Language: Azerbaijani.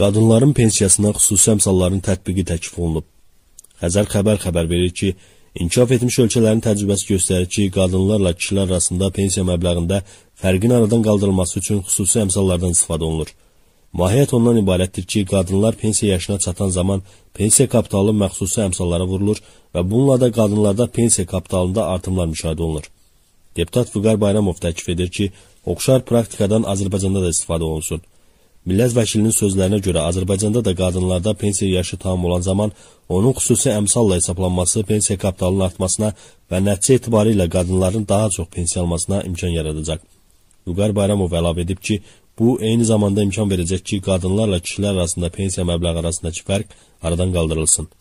Qadınların pensiyasına xüsusi əmsalların tətbiqi təklif olunub. Xəzər xəbər xəbər verir ki, inkişaf etmiş ölkələrin təcrübəsi göstərir ki, qadınlarla kişilər arasında pensiya məbləğində fərqin aradan qaldırılması üçün xüsusi əmsallardan istifadə olunur. Mahiyyət ondan ibarətdir ki, qadınlar pensiya yaşına çatan zaman pensiya kapitalı məxsusi əmsallara vurulur və bununla da qadınlarda pensiya kapitalında artımlar müşahidə olunur. Deputat Vüqar Bayramov təklif edir ki, oxşar praktikadan Azərbaycanda da istifadə olunsun. Millət vəkilinin sözlərinə görə Azərbaycanda da qadınlarda pensiya yaşı tam olan zaman onun xüsusi əmsalla hesablanması pensiya kapitalının artmasına və nəticə etibarı ilə qadınların daha çox pensiya almasına imkan yaradacaq. Vüqar Bayramov əlavə edib ki, bu eyni zamanda imkan verəcək ki, qadınlarla kişilər arasında pensiya məbləği arasındakı fərq aradan qaldırılsın.